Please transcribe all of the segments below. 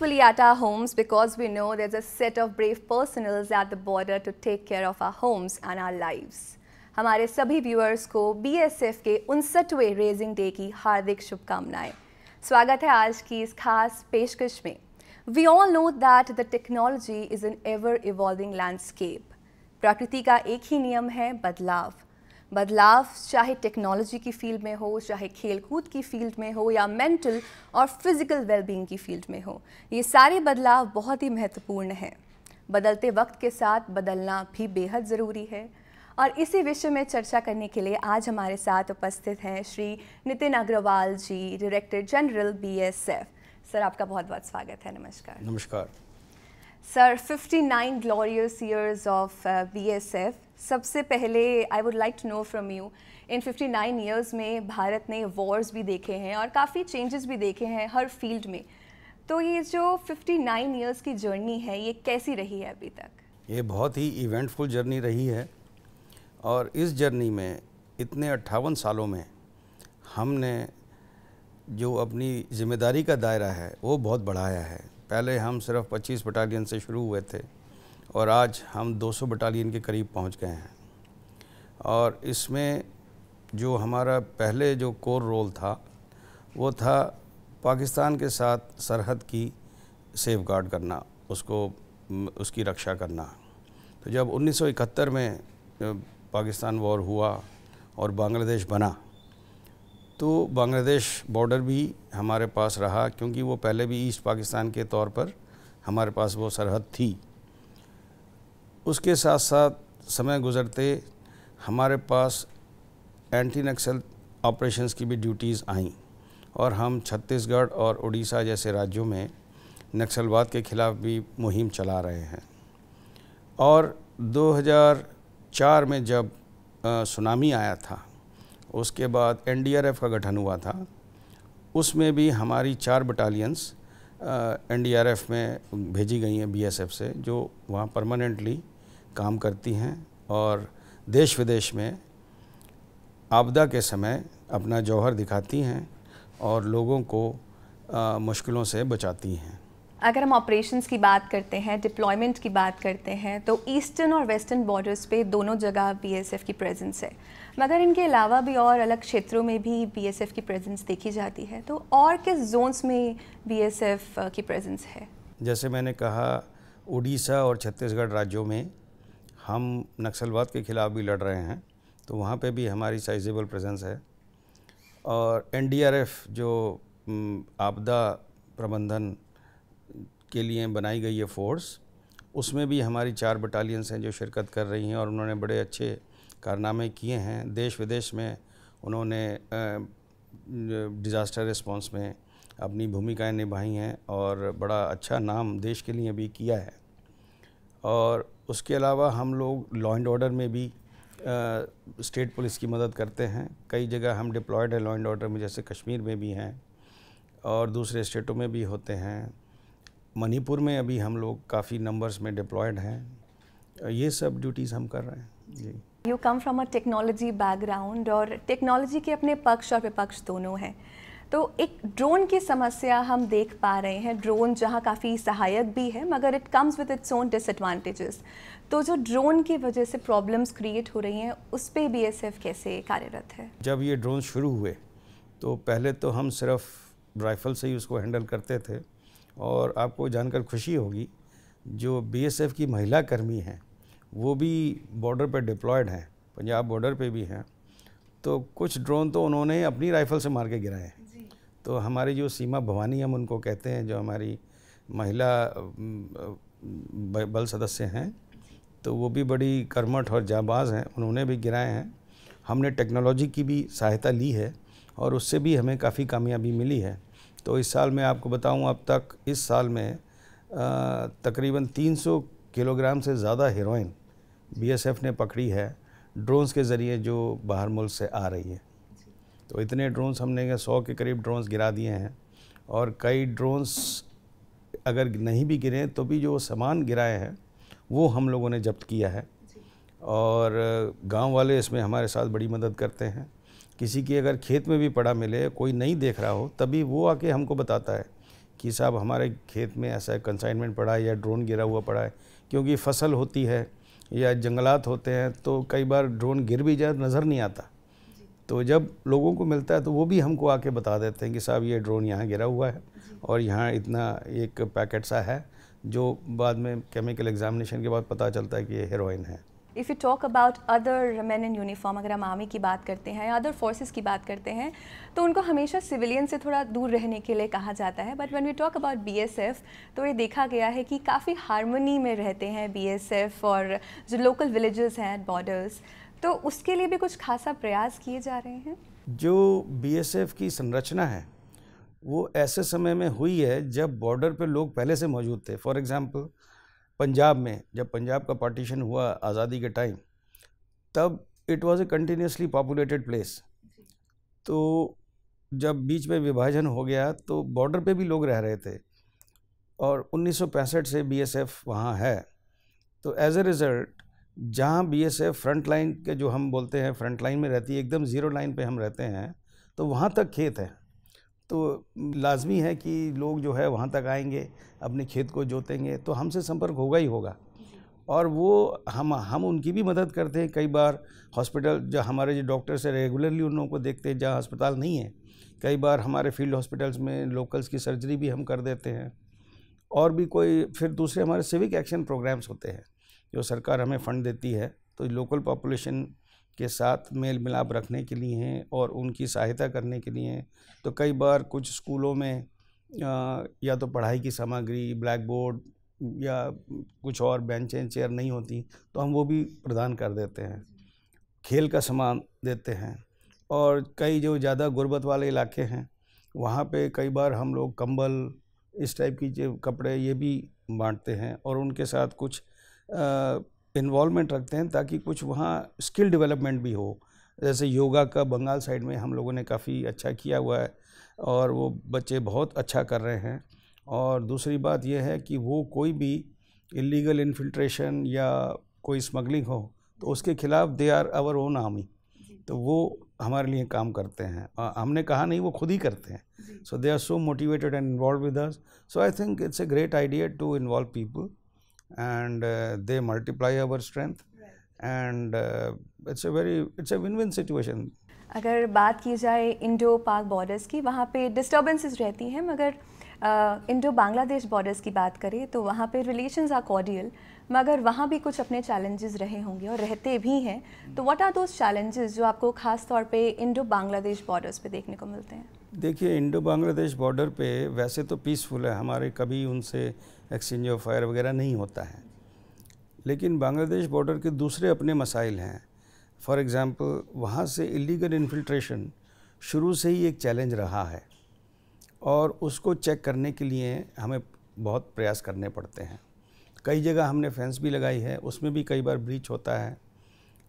peacefully at our homes because we know there's a set of brave personals at the border to take care of our homes and our lives. हमारे सभी viewers को BSF के उनसठवें raising day की हार्दिक शुभकामनाएं स्वागत है आज की इस खास पेशकश में we all know that the technology is an ever evolving landscape प्रकृति का एक ही नियम है बदलाव बदलाव चाहे टेक्नोलॉजी की फील्ड में हो चाहे खेलकूद की फील्ड में हो या मेंटल और फिज़िकल वेलबींग की फील्ड में हो ये सारे बदलाव बहुत ही महत्वपूर्ण हैं बदलते वक्त के साथ बदलना भी बेहद ज़रूरी है और इसी विषय में चर्चा करने के लिए आज हमारे साथ उपस्थित हैं Shri Nitin Agarwal ji director general BSF sir आपका बहुत बहुत स्वागत है नमस्कार नमस्कार sir 59 glorious years of BSF सबसे पहले I would like to know from you in 59 years में भारत ने वॉर्स भी देखे हैं और काफ़ी चेंजेस भी देखे हैं हर फील्ड में तो ये जो 59 इयर्स की जर्नी है ये कैसी रही है अभी तक ये बहुत ही इवेंटफुल जर्नी रही है और इस जर्नी में इतने अट्ठावन सालों में हमने जो अपनी जिम्मेदारी का दायरा है वो बहुत बढ़ाया है पहले हम सिर्फ 25 बटालियन से शुरू हुए थे और आज हम 200 बटालियन के करीब पहुंच गए हैं और इसमें जो हमारा पहले जो कोर रोल था वो था पाकिस्तान के साथ सरहद की सेफ गार्ड करना उसको उसकी रक्षा करना तो जब 1971 में पाकिस्तान वॉर हुआ और बांग्लादेश बना तो बांग्लादेश बॉर्डर भी हमारे पास रहा क्योंकि वो पहले भी ईस्ट पाकिस्तान के तौर पर हमारे पास वो सरहद थी उसके साथ साथ समय गुजरते हमारे पास एंटी नक्सल ऑपरेशंस की भी ड्यूटीज़ आईं और हम छत्तीसगढ़ और उड़ीसा जैसे राज्यों में नक्सलवाद के ख़िलाफ़ भी मुहिम चला रहे हैं और 2004 में जब आ, सुनामी आया था उसके बाद एनडीआरएफ का गठन हुआ था उसमें भी हमारी चार बटालियंस एनडीआरएफ में भेजी गई हैं बीएसएफ से जो वहाँ परमानेंटली काम करती हैं और देश विदेश में आपदा के समय अपना जौहर दिखाती हैं और लोगों को आ, मुश्किलों से बचाती हैं अगर हम ऑपरेशंस की बात करते हैं डिप्लॉयमेंट की बात करते हैं तो ईस्टर्न और वेस्टर्न बॉर्डर्स पे दोनों जगह बीएसएफ की प्रेजेंस है मगर इनके अलावा भी और अलग क्षेत्रों में भी बीएसएफ की प्रेजेंस देखी जाती है तो और किस जोन्स में बीएसएफ की प्रेजेंस है जैसे मैंने कहा उड़ीसा और छत्तीसगढ़ राज्यों में हम नक्सलवाद के ख़िलाफ़ भी लड़ रहे हैं तो वहाँ पे भी हमारी साइजेबल प्रेजेंस है और एनडीआरएफ जो आपदा प्रबंधन के लिए बनाई गई है फोर्स उसमें भी हमारी चार बटालियंस हैं जो शिरकत कर रही हैं और उन्होंने बड़े अच्छे कारनामे किए हैं देश विदेश में उन्होंने डिज़ास्टर रिस्पांस में अपनी भूमिकाएं निभाई हैं और बड़ा अच्छा नाम देश के लिए भी किया है और उसके अलावा हम लोग लॉ एंड ऑर्डर में भी स्टेट पुलिस की मदद करते हैं कई जगह हम डिप्लॉयड हैं लॉ एंड ऑर्डर में जैसे कश्मीर में भी हैं और दूसरे स्टेटों में भी होते हैं मणिपुर में अभी हम लोग काफ़ी नंबर्स में डिप्लॉयड हैं ये सब ड्यूटीज़ हम कर रहे हैं जी you come from a technology background और टेक्नोलॉजी के अपने पक्ष और विपक्ष दोनों हैं तो एक ड्रोन की समस्या हम देख पा रहे हैं ड्रोन जहाँ काफ़ी सहायक भी है मगर it comes with its own disadvantages तो जो ड्रोन की वजह से प्रॉब्लम्स क्रिएट हो रही हैं उस पर बी एस एफ कैसे कार्यरत है जब ये ड्रोन शुरू हुए तो पहले तो हम सिर्फ राइफ़ल से ही उसको हैंडल करते थे और आपको जानकर खुशी होगी जो बीएसएफ की महिला कर्मी हैं वो भी बॉर्डर पर डिप्लॉयड हैं पंजाब बॉर्डर पे भी हैं तो कुछ ड्रोन तो उन्होंने अपनी राइफ़ल से मार के गिराए हैं तो हमारी जो सीमा भवानी हम उनको कहते हैं जो हमारी महिला बल सदस्य हैं तो वो भी बड़ी कर्मठ और जाबाज हैं उन्होंने भी गिराए हैं हमने टेक्नोलॉजी की भी सहायता ली है और उससे भी हमें काफ़ी कामयाबी मिली है तो इस साल मैं आपको बताऊं अब तक इस साल में तकरीबन 300 किलोग्राम से ज़्यादा हीरोइन बीएसएफ ने पकड़ी है ड्रोन्स के ज़रिए जो बाहर मुल्क से आ रही है तो इतने ड्रोन्स हमने सौ के करीब ड्रोन्स गिरा दिए हैं और कई ड्रोन्स अगर नहीं भी गिरे तो भी जो सामान गिराए हैं वो हम लोगों ने जब्त किया है और गांव वाले इसमें हमारे साथ बड़ी मदद करते हैं किसी की अगर खेत में भी पड़ा मिले कोई नहीं देख रहा हो तभी वो आके हमको बताता है कि साहब हमारे खेत में ऐसा कंसाइनमेंट पड़ा है या ड्रोन गिरा हुआ पड़ा है क्योंकि फसल होती है या जंगलात होते हैं तो कई बार ड्रोन गिर भी जाए नज़र नहीं आता तो जब लोगों को मिलता है तो वो भी हमको आके बता देते हैं कि साहब ये ड्रोन यहाँ गिरा हुआ है और यहाँ इतना एक पैकेट सा है जो बाद में केमिकल एग्जामिनेशन के बाद पता चलता है कि ये हेरोइन है if you talk about other man in uniform अगर हम आर्मी की बात करते हैं या अदर फोर्सेज की बात करते हैं तो उनको हमेशा सिविलियन से थोड़ा दूर रहने के लिए कहा जाता है but when we talk about B S F तो ये देखा गया है कि काफ़ी हारमोनी में रहते हैं बी एस एफ और जो लोकल विलेजेस हैं बॉर्डर्स तो उसके लिए भी कुछ खासा प्रयास किए जा रहे हैं जो बीएसएफ की संरचना है वो ऐसे समय में हुई है जब बॉर्डर पे लोग पहले से मौजूद थे फॉर एग्ज़ाम्पल पंजाब में जब पंजाब का पार्टीशन हुआ आज़ादी के टाइम तब it was a continuously populated place तो जब बीच में विभाजन हो गया तो बॉर्डर पे भी लोग रह रहे थे और 1965 से बीएसएफ वहाँ है तो एज ए रिज़ल्ट जहाँ B S F front line के जो हम बोलते हैं फ्रंट लाइन में रहती है एकदम ज़ीरो लाइन पे हम रहते हैं तो वहाँ तक खेत है तो लाजमी है कि लोग जो है वहाँ तक आएंगे अपने खेत को जोतेंगे तो हमसे संपर्क होगा ही होगा और वो हम हम उनकी भी मदद करते हैं कई बार हॉस्पिटल जो हमारे जो डॉक्टर्स हैं रेगुलरली उन लोगों को देखते हैं जहाँ अस्पताल नहीं है कई बार हमारे फील्ड हॉस्पिटल्स में लोकल्स की सर्जरी भी हम कर देते हैं और भी कोई फिर दूसरे हमारे सिविक एक्शन प्रोग्राम्स होते हैं जो सरकार हमें फ़ंड देती है तो लोकल पॉपुलेशन के साथ मेल मिलाप रखने के लिए हैं और उनकी सहायता करने के लिए हैं तो कई बार कुछ स्कूलों में या तो पढ़ाई की सामग्री ब्लैक बोर्ड या कुछ और बेंचें चेयर नहीं होती तो हम वो भी प्रदान कर देते हैं खेल का सामान देते हैं और कई जो ज़्यादा गुर्बत वाले इलाके हैं वहाँ पे कई बार हम लोग कंबल इस टाइप की जो कपड़े ये भी बांटते हैं और उनके साथ कुछ इन्वॉलमेंट रखते हैं ताकि कुछ वहाँ स्किल डेवलपमेंट भी हो जैसे योगा का बंगाल साइड में हम लोगों ने काफ़ी अच्छा किया हुआ है और वो बच्चे बहुत अच्छा कर रहे हैं और दूसरी बात यह है कि वो कोई भी इलीगल इन्फिल्ट्रेशन या कोई स्मगलिंग हो तो उसके खिलाफ they are our own army तो वो हमारे लिए काम करते हैं हमने कहा नहीं वो खुद ही करते हैं so they are so motivated and involve with us so I think it's a great idea to involve people and uh, they multiply our strength and uh, it's a very it's a win-win situation अगर बात की जाए Indo पाक borders की वहाँ पे disturbances रहती हैं मगर इंडो बांग्लादेश बॉर्डर्स की बात करें तो वहाँ पे रिलेशंस आर कॉर्डियल मगर वहाँ भी कुछ अपने चैलेंजेस रहे होंगे और रहते भी हैं तो व्हाट आर दोज चैलेंजेस जो आपको खास तौर पे इंडो बांग्लादेश बॉर्डर्स पे देखने को मिलते हैं देखिए इंडो बांग्लादेश बॉर्डर पे वैसे तो पीसफुल है हमारे कभी उनसे एक्सचेंज ऑफ फायर वगैरह नहीं होता है लेकिन बांग्लादेश बॉर्डर के दूसरे अपने मसाइल हैं फॉर एग्ज़ाम्पल वहाँ से इलीगल इन्फिल्ट्रेशन शुरू से ही एक चैलेंज रहा है और उसको चेक करने के लिए हमें बहुत प्रयास करने पड़ते हैं कई जगह हमने फेंस भी लगाई है उसमें भी कई बार ब्रीच होता है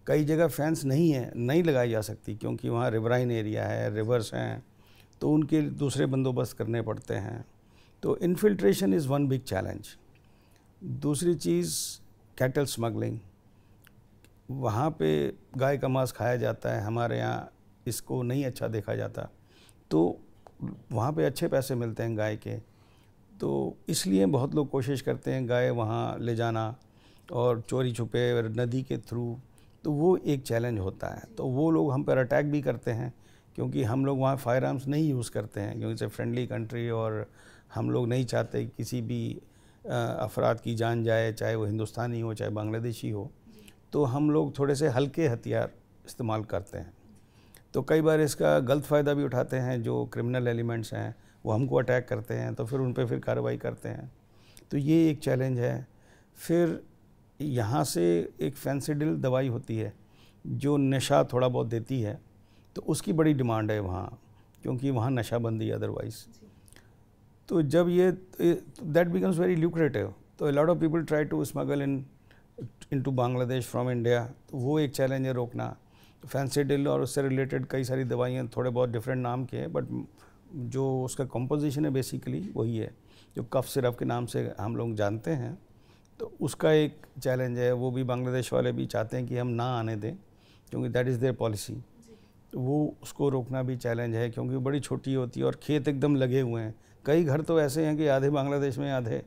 कई जगह फेंस नहीं है नहीं लगाई जा सकती क्योंकि वहाँ रिवराइन एरिया है रिवर्स हैं तो उनके दूसरे बंदोबस्त करने पड़ते हैं तो infiltration is one big challenge दूसरी चीज़ कैटल स्मगलिंग वहाँ पे गाय का मांस खाया जाता है हमारे यहाँ इसको नहीं अच्छा देखा जाता तो वहाँ पे अच्छे पैसे मिलते हैं गाय के तो इसलिए बहुत लोग कोशिश करते हैं गाय वहाँ ले जाना और चोरी छुपे नदी के थ्रू तो वो एक चैलेंज होता है तो वो लोग हम पर अटैक भी करते हैं क्योंकि हम लोग वहाँ फायर आर्म्स नहीं यूज़ करते हैं क्योंकि फ्रेंडली कंट्री और हम लोग नहीं चाहते किसी भी अफराद की जान जाए चाहे वो हिंदुस्तानी हो चाहे बांग्लादेशी हो तो हम लोग थोड़े से हल्के हथियार इस्तेमाल करते हैं तो कई बार इसका गलत फ़ायदा भी उठाते हैं जो क्रिमिनल एलिमेंट्स हैं वो हमको अटैक करते हैं तो फिर उन पर फिर कार्रवाई करते हैं तो ये एक चैलेंज है फिर यहाँ से एक फैंसीडिल दवाई होती है जो नशा थोड़ा बहुत देती है तो उसकी बड़ी डिमांड है वहाँ क्योंकि वहाँ नशाबंदी अदरवाइज तो जब ये दैट बिकम्स वेरी ल्यूक्रेटिव तो lot of people try to smuggle in into Bangladesh from India तो वो एक चैलेंज है रोकना फैंसी डिल और उससे रिलेटेड कई सारी दवाइयाँ थोड़े बहुत डिफरेंट नाम के हैं बट जो उसका कंपोजिशन है बेसिकली वही है जो कफ सिरप के नाम से हम लोग जानते हैं तो उसका एक चैलेंज है वो भी बांग्लादेश वाले भी चाहते हैं कि हम ना आने दें क्योंकि दैट इज़ देयर पॉलिसी वो उसको रोकना भी चैलेंज है क्योंकि बड़ी छोटी होती है और खेत एकदम लगे हुए हैं कई घर तो ऐसे हैं कि आधे बांग्लादेश में आधे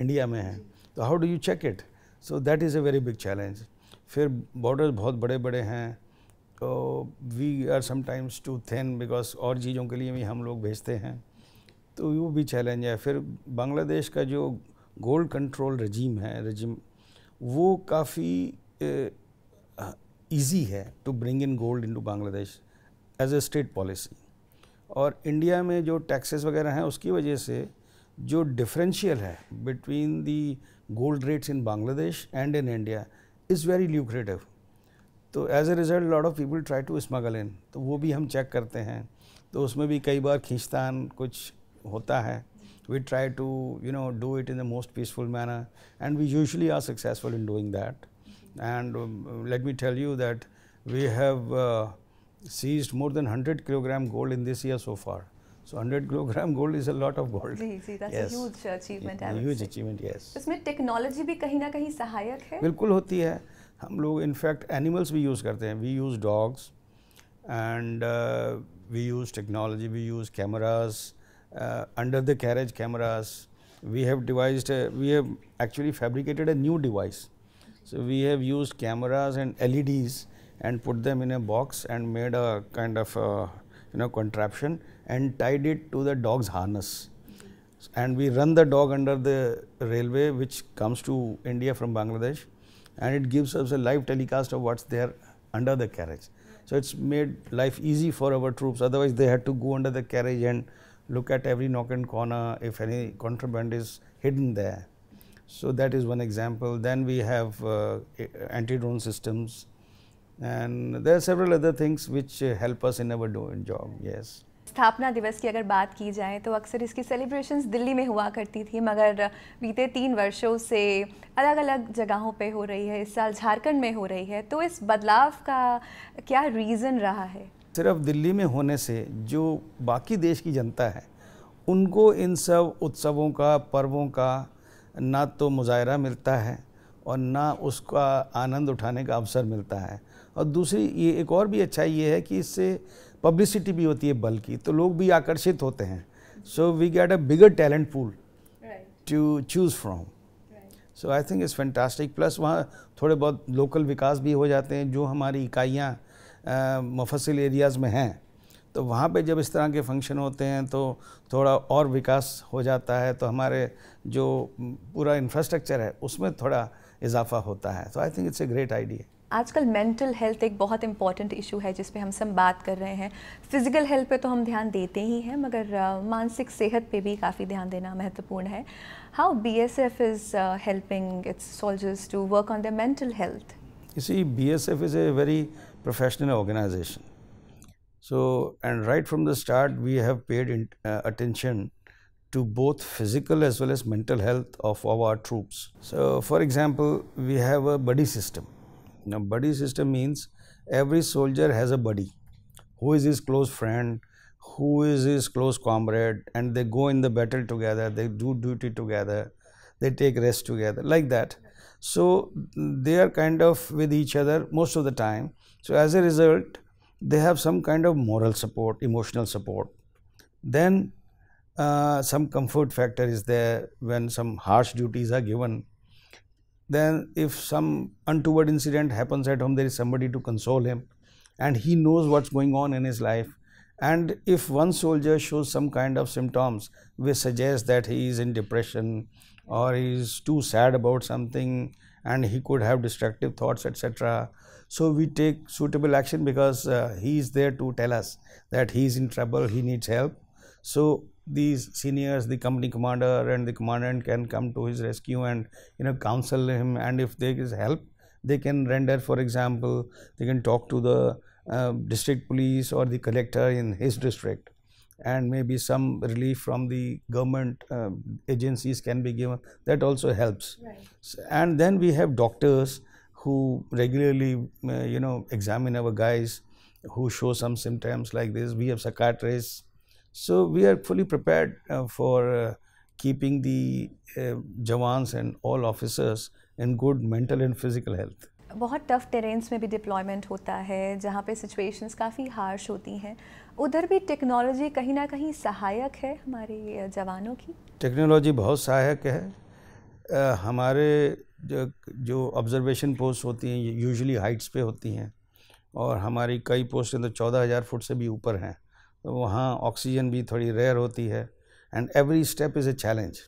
इंडिया में हैं तो how do you check it so that is a very big challenge फिर बॉर्डर बहुत बड़े बड़े हैं तो we are sometimes too thin because और चीज़ों के लिए भी हम लोग भेजते हैं तो वो भी चैलेंज है फिर बांग्लादेश का जो गोल्ड कंट्रोल रजीम है रजीम वो काफ़ी ईजी है to bring in gold into Bangladesh as a state policy और इंडिया में जो टैक्सेस वगैरह हैं उसकी वजह से जो डिफरेंशियल है between the gold rates in Bangladesh and in India is very lucrative तो as a result lot of people try to smuggle in तो वो भी हम चेक करते हैं तो उसमें भी कई बार खींचतान कुछ होता है we try to you know do it in the most peaceful manner and we usually are successful in doing that and let me tell you that we have seized more than 100 kilogram gold in this year so far. So 100 kilogram gold is a lot of gold. जी जी that's yes. a huge achievement. A, huge achievement yes. इसमें technology भी कहीं ना कहीं सहायक है. बिल्कुल होती है. हम लोग इनफैक्ट एनिमल्स भी यूज़ करते हैं we use dogs and we have devised a, we have actually fabricated a new device so we have used cameras and leds and put them in a box and made a kind of you know contraption and tied it to the dog's harness. And we run the dog under the railway which comes to India from Bangladesh and it gives us a live telecast of what's there under the carriage. So it's made life easy for our troops. Otherwise, they had to go under the carriage and look at every nook and corner if any contraband is hidden there. So that is one example. Then we have uh, anti-drone systems and there several other things which help us in our doing job yes स्थापना दिवस की अगर बात की जाए तो अक्सर इसकी सेलिब्रेशंस दिल्ली में हुआ करती थी मगर बीते तीन वर्षों से अलग अलग जगहों पे हो रही है इस साल झारखंड में हो रही है तो इस बदलाव का क्या रीज़न रहा है सिर्फ दिल्ली में होने से जो बाकी देश की जनता है उनको इन सब उत्सवों का पर्वों का ना तो मुजाहरा मिलता है और ना उसका आनंद उठाने का अवसर मिलता है और दूसरी ये एक और भी अच्छा ये है कि इससे पब्लिसिटी भी होती है बल की तो लोग भी आकर्षित होते हैं so we get a bigger talent pool to choose from so I think is fantastic plus वहाँ थोड़े बहुत लोकल विकास भी हो जाते हैं जो हमारी इकाइयाँ मुफसिल एरियाज़ में हैं तो वहाँ पे जब इस तरह के फंक्शन होते हैं तो थोड़ा और विकास हो जाता है तो हमारे जो पूरा इंफ्रास्ट्रक्चर है उसमें थोड़ा इजाफा होता है तो I think it's a great idea आजकल मेंटल हेल्थ एक बहुत इंपॉर्टेंट इशू है जिस पे हम सब बात कर रहे हैं फिज़िकल हेल्थ पे तो हम ध्यान देते ही हैं मगर मानसिक सेहत पे भी काफ़ी ध्यान देना महत्वपूर्ण है how B S F is helping its soldiers to work on the mental health इसी B S F is a very professional organisation so and right from the start we have paid attention to both physical as well as mental health of our troops. So, for example, we have a buddy system. Now, buddy system means every soldier has a buddy who is his close friend, who is his close comrade, and they go in the battle together, they do duty together, they take rest together, like that. So, they are kind of with each other most of the time. So, as a result, they have some kind of moral support, emotional support. Then uh, some comfort factor is there when some harsh duties are given. Then, if some untoward incident happens at home, there is somebody to console him, and he knows what's going on in his life. And if one soldier shows some kind of symptoms we suggest that he is in depression or he is too sad about something and he could have destructive thoughts, etc., so we take suitable action because uh, he is there to tell us that he is in trouble, he needs help. So these seniors, the company commander and the commandant can come to his rescue and you know counsel him. And if there is help, they can render. For example, they can talk to the uh, district police or the collector in his district, and maybe some relief from the government uh, agencies can be given. That also helps. Right. And then we have doctors who regularly uh, you know examine our guys who show some symptoms like this. We have psychiatrists So we are fully prepared uh, for uh, keeping the uh, jawans and all officers in good mental and physical health. बहुत tough terrains में भी deployment होता है जहाँ पे situations काफ़ी harsh होती हैं उधर भी टेक्नोलॉजी कहीं ना कहीं सहायक है हमारे जवानों की टेक्नोलॉजी बहुत सहायक है आ, हमारे जो ऑब्जर्वेशन पोस्ट होती हैं यूजुअली हाइट्स पे होती हैं और हमारी कई पोस्टें तो चौदह हज़ार फुट से भी ऊपर हैं तो वहाँ ऑक्सीजन भी थोड़ी रेयर होती है and every step is a challenge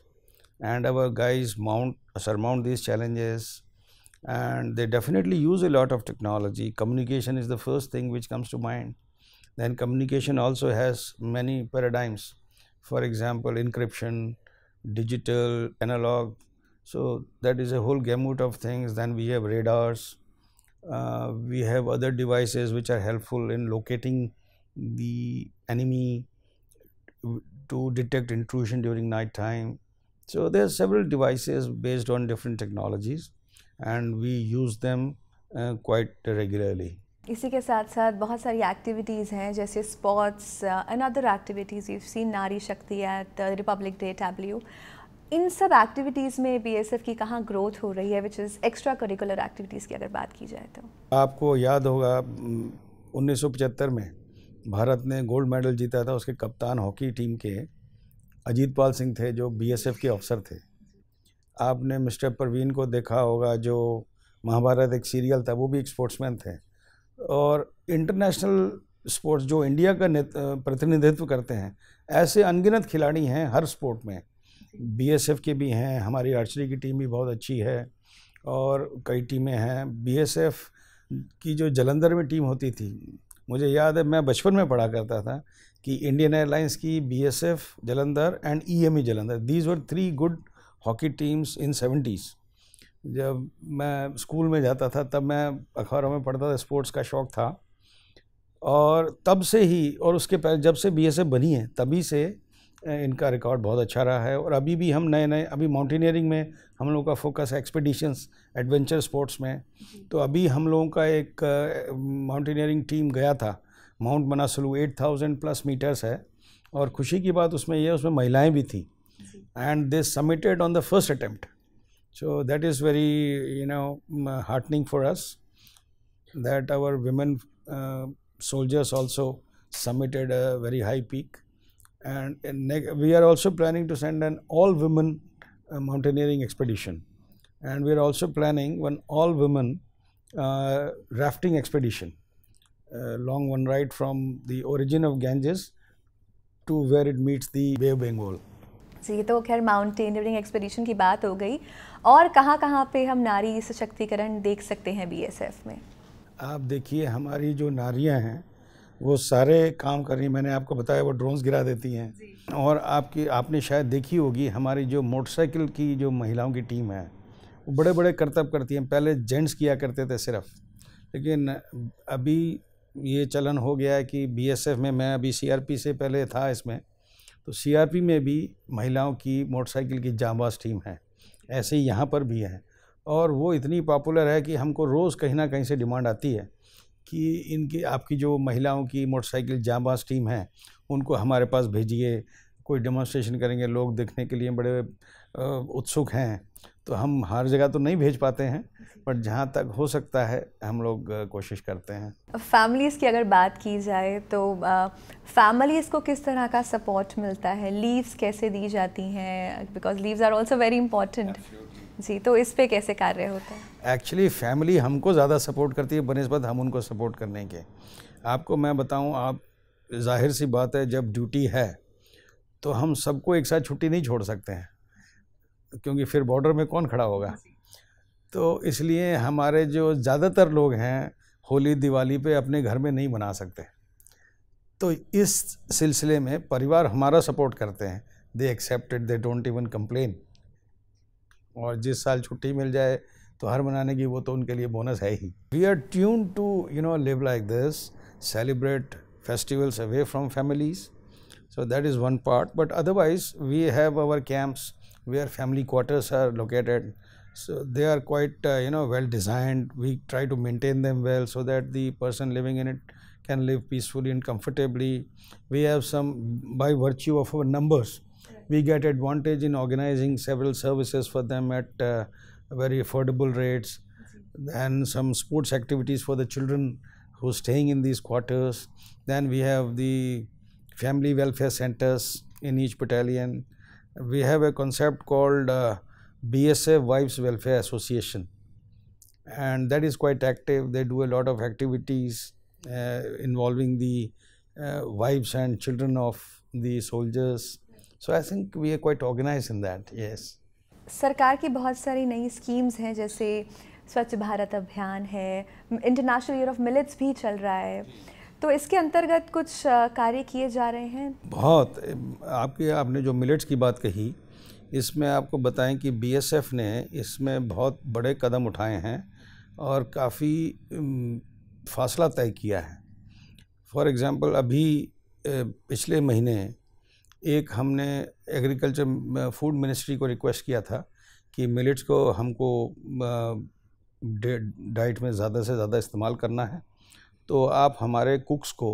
and our guys mount surmount these challenges and they definitely use a lot of technology communication is the first thing which comes to mind then communication also has many paradigms for example encryption digital analog so that is a whole gamut of things then we have radars uh, we have other devices which are helpful in locating the enemy to detect intrusion during night time. So there are several devices based on different technologies and we use them uh, quite regularly. इसी के साथ साथ बहुत सारी activities हैं जैसे sports and other activities you seen नारी शक्ति एट रिपब्लिक डे टैब्ल्यू इन सब एक्टिविटीज़ में बीएसएफ की कहाँ ग्रोथ हो रही है which is extracurricular activities की अगर बात की जाए तो आपको याद होगा 1975 में भारत ने गोल्ड मेडल जीता था उसके कप्तान हॉकी टीम के अजीत पाल सिंह थे जो बीएसएफ के अफसर थे आपने मिस्टर परवीन को देखा होगा जो महाभारत एक सीरियल था वो भी एक स्पोर्ट्समैन थे और इंटरनेशनल स्पोर्ट्स जो इंडिया का प्रतिनिधित्व करते हैं ऐसे अनगिनत खिलाड़ी हैं हर स्पोर्ट में बीएसएफ के भी हैं हमारी आर्चरी की टीम भी बहुत अच्छी है और कई टीमें हैं बीएसएफ की जो जलंधर में टीम होती थी मुझे याद है मैं बचपन में पढ़ा करता था कि इंडियन एयरलाइंस की BSF Jalandhar and EME e e Jalandhar these were three good hockey teams in seventies जब मैं स्कूल में जाता था तब मैं अखबारों में पढ़ता था स्पोर्ट्स का शौक़ था और तब से ही और उसके पहले जब से एफ बनी है तभी से इनका रिकॉर्ड बहुत अच्छा रहा है और अभी भी हम नए नए अभी माउंटेनियरिंग में हम लोगों का फोकस एक्सपीडिशंस एडवेंचर स्पोर्ट्स में तो अभी हम लोगों का एक माउंटेनियरिंग टीम गया था माउंट मनासलू 8000 प्लस मीटर्स है और खुशी की बात उसमें यह उसमें महिलाएं भी थी and they submitted on the first attempt so that is very you know heartening for us that our women soldiers also submitted a very high peak and we are also planning to send an all women mountaineering expedition. And we are also planning one all-women uh, rafting expedition, long one ride from the origin of Ganges to where it meets the Bay of Bengal. जी ये तो खैर mountaineering expedition की बात हो गई और कहाँ कहाँ पे हम नारी सशक्तिकरण देख सकते हैं बीएसएफ में आप देखिए हमारी जो नारियाँ हैं वो सारे काम कर रही मैंने आपको बताया वो ड्रोन्स गिरा देती हैं और आपकी आपने शायद देखी होगी हमारी जो मोटरसाइकिल की जो महिलाओं की टीम है वो बड़े बड़े करतब करती हैं पहले जेंट्स किया करते थे सिर्फ लेकिन अभी ये चलन हो गया है कि बीएसएफ में मैं अभी सीआरपी से पहले था इसमें तो सीआरपी में भी महिलाओं की मोटरसाइकिल की जाबाज टीम है ऐसे ही यहाँ पर भी है और वो इतनी पॉपुलर है कि हमको रोज़ कहीं ना कहीं से डिमांड आती है कि इनकी आपकी जो महिलाओं की मोटरसाइकिल जाबाज टीम है उनको हमारे पास भेजिए कोई डेमोन्स्ट्रेशन करेंगे लोग देखने के लिए बड़े उत्सुक हैं तो हम हर जगह तो नहीं भेज पाते हैं बट जहाँ तक हो सकता है हम लोग कोशिश करते हैं फैमिलीज़ की अगर बात की जाए तो फैमिलीज़ को किस तरह का सपोर्ट मिलता है लीव्स कैसे दी जाती हैं because leaves are also very important जी तो इस पे कैसे कार्य होता है एक्चुअली फैमिली हमको ज़्यादा सपोर्ट करती है बनस्बत हम उनको सपोर्ट करने के आपको मैं बताऊँ आप जाहिर सी बात है जब ड्यूटी है तो हम सबको एक साथ छुट्टी नहीं छोड़ सकते हैं क्योंकि फिर बॉर्डर में कौन खड़ा होगा तो इसलिए हमारे जो ज़्यादातर लोग हैं होली दिवाली पे अपने घर में नहीं बना सकते तो इस सिलसिले में परिवार हमारा सपोर्ट करते हैं they accepted they don't even complain और जिस साल छुट्टी मिल जाए तो हर मनाने की वो तो उनके लिए बोनस है ही we are tune to you know live like this celebrate festivals away from families. So that is one part. But otherwise, we have our camps where family quarters are located. So they are quite uh, you know well designed. We try to maintain them well so that the person living in it can live peacefully and comfortably. We have some by virtue of our numbers. We get advantage in organizing several services for them at uh, very affordable rates and some sports activities for the children who are staying in these quarters. Then we have the family welfare centers in each battalion. We have a concept called uh, BSF Wives Welfare Association and that is quite active. They do a lot of activities uh, involving the uh, wives and children of the soldiers. So I think we are quite organise in that yes सरकार की बहुत सारी नई schemes हैं जैसे स्वच्छ भारत अभियान है इंटरनेशनल ईयर ऑफ मिलेट्स भी चल रहा है तो इसके अंतर्गत कुछ कार्य किए जा रहे हैं बहुत आपके आपने जो मिलेट्स की बात कही इसमें आपको बताएं कि बीएसएफ ने इसमें बहुत बड़े कदम उठाए हैं और काफ़ी फासला तय किया है फॉर एग्ज़ाम्पल अभी पिछले महीने एक हमने एग्रीकल्चर फूड मिनिस्ट्री को रिक्वेस्ट किया था कि मिलेट्स को हमको डाइट में ज़्यादा से ज़्यादा इस्तेमाल करना है तो आप हमारे कुक्स को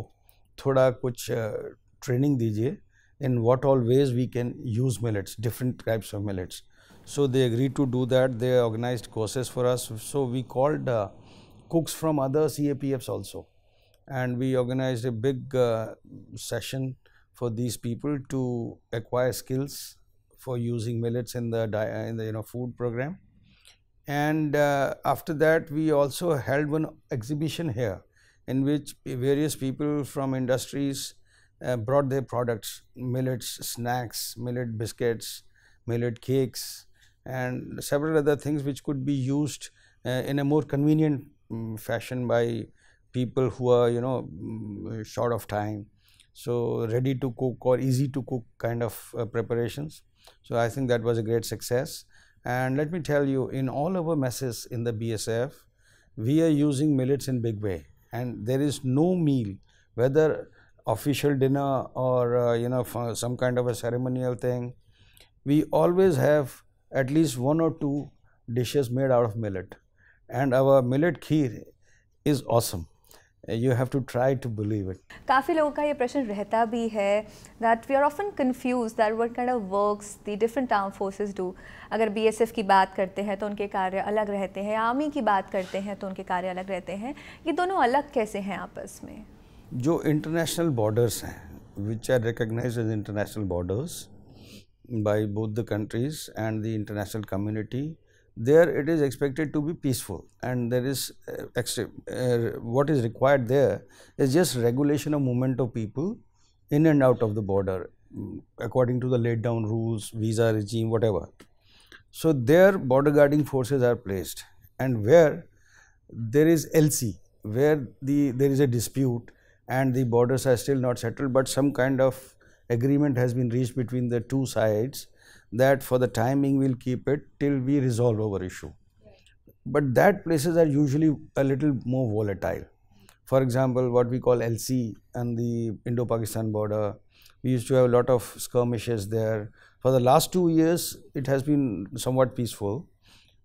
थोड़ा कुछ ट्रेनिंग दीजिए in what all ways we can use millets different types of millets so they agree to do that they organise courses for us so we called cooks from other C Fs also and we organise a big session for these people to acquire skills for using millets in the, uh, in the you know food program and uh, after that we also held one exhibition here in which various people from industries uh, brought their products millets snacks millet biscuits millet cakes and several other things which could be used uh, in a more convenient um, fashion by people who are you know mm, short of time so, ready to cook or easy to cook kind of uh, preparations. So, I think that was a great success. And let me tell you, in all our messes in the BSF, we are using millets in big way. And there is no meal, whether official dinner or uh, you know some kind of a ceremonial thing, we always have at least one or two dishes made out of millet. And our millet kheer is awesome. You have to try to believe it काफ़ी लोगों का ये प्रश्न रहता भी है that we are often confuse that what kind of works the different arm forces do अगर B S F की बात करते हैं तो उनके कार्य अलग रहते हैं आर्मी की बात करते हैं तो उनके कार्य अलग रहते हैं ये दोनों अलग कैसे हैं आपस में जो इंटरनेशनल बॉर्डर्स हैं which are recognise as international borders by both countries and the international community there it is expected to be peaceful and there is uh, uh, what is required there is just regulation of movement of people in and out of the border mm, according to the laid down rules visa regime whatever so there border guarding forces are placed and where there is lc where the there is a dispute and the borders are still not settled but some kind of agreement has been reached between the two sides that for the timing, we'll keep it till we resolve our issue. But that places are usually a little more volatile. For example, what we call LC and the Indo-Pakistan border, we used to have a lot of skirmishes there. For the last two years, it has been somewhat peaceful,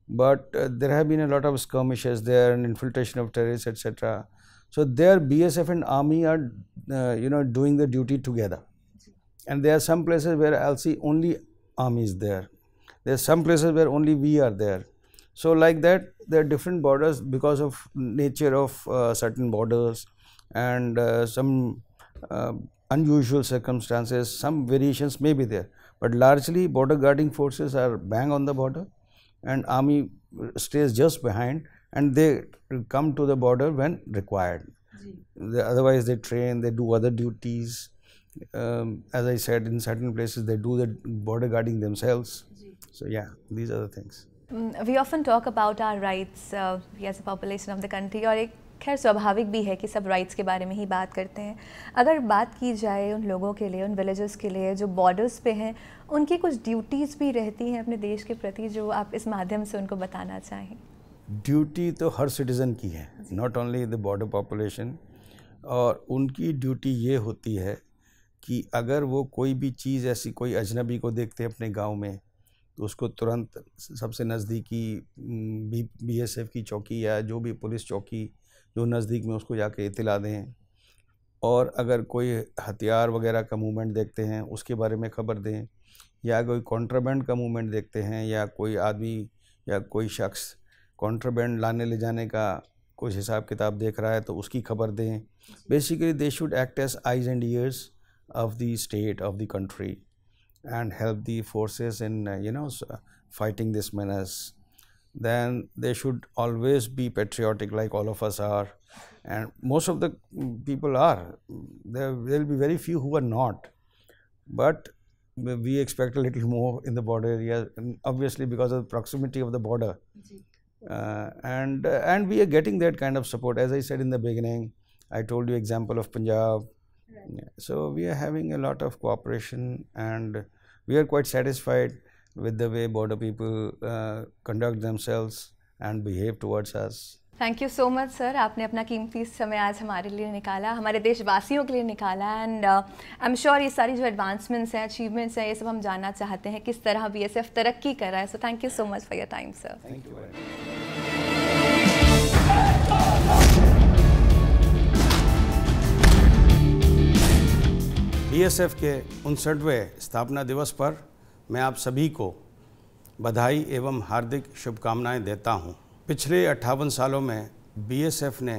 but uh, there have been a lot of skirmishes there and infiltration of terrorists, etc. So there, BSF and army are, uh, you know, doing the duty together. And there are some places where LC only army is there. There are some places where only we are there. So like that, there are different borders because of nature of uh, certain borders and uh, some uh, unusual circumstances, some variations may be there. But largely border guarding forces are bang on the border and army stays just behind and they come to the border when required. They, otherwise they train, they do other duties um, as I said, in certain places they do the border guarding themselves. So yeah, these are the things. Mm, we often talk about our rights uh, as a population of the country और एक खैर स्वाभाविक भी है कि सब rights के बारे में ही बात करते हैं अगर बात की जाए उन लोगों के लिए उन विलेजेस के लिए जो बॉर्डर्स पे हैं उनकी कुछ ड्यूटीज़ भी रहती हैं अपने देश के प्रति जो आप इस माध्यम से उनको बताना चाहें ड्यूटी तो हर सिटीज़न की है not only the border population और उनकी ड्यूटी ये होती है कि अगर वो कोई भी चीज़ ऐसी कोई अजनबी को देखते हैं अपने गांव में तो उसको तुरंत सबसे नज़दीकी बी बी एस एफ की चौकी या जो भी पुलिस चौकी जो नज़दीक में उसको जाके इतला दें और अगर कोई हथियार वगैरह का मूवमेंट देखते हैं उसके बारे में ख़बर दें या कोई कॉन्ट्राबैंड का मूवमेंट देखते हैं या कोई आदमी या कोई शख्स कॉन्ट्राबैंड लाने ले जाने का कुछ हिसाब किताब देख रहा है तो उसकी खबर दें basically they should act as eyes and ears of the state of the country and help the forces in uh, you know uh, fighting this menace then they should always be patriotic like all of us are and most of the mm, people are there will be very few who are not but we expect a little more in the border area um, obviously because of the proximity of the border uh, and uh, and we are getting that kind of support as i said in the beginning i told you example of punjab Right. Yeah. So we are having a lot of cooperation and we are quite satisfied with the way border people uh, conduct themselves and behave towards us. Thank you so much sir आपने अपना कीमती समय आज हमारे लिए निकाला हमारे देशवासियों के लिए निकाला एंड आई एम श्योर ये सारी जो एडवांसमेंट्स हैं अचीवमेंट्स हैं ये सब हम जानना चाहते हैं किस तरह बी एस एफ तरक्की कर रहा है so thank you so much for your time sir thank you BSF के उनसठवें स्थापना दिवस पर मैं आप सभी को बधाई एवं हार्दिक शुभकामनाएं देता हूं। पिछले अट्ठावन सालों में बीएसएफ ने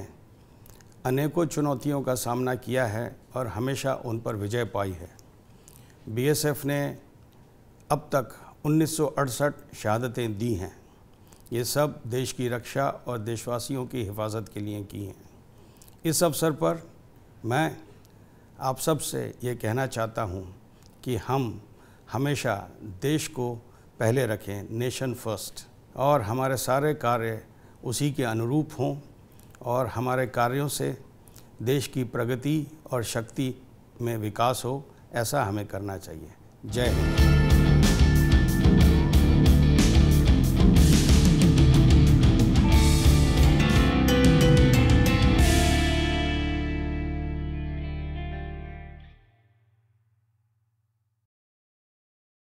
अनेकों चुनौतियों का सामना किया है और हमेशा उन पर विजय पाई है बीएसएफ ने अब तक उन्नीस शहादतें दी हैं ये सब देश की रक्षा और देशवासियों की हिफाजत के लिए की हैं इस अवसर पर मैं आप सब से ये कहना चाहता हूँ कि हम हमेशा देश को पहले रखें नेशन फर्स्ट और हमारे सारे कार्य उसी के अनुरूप हों और हमारे कार्यों से देश की प्रगति और शक्ति में विकास हो ऐसा हमें करना चाहिए जय हिंद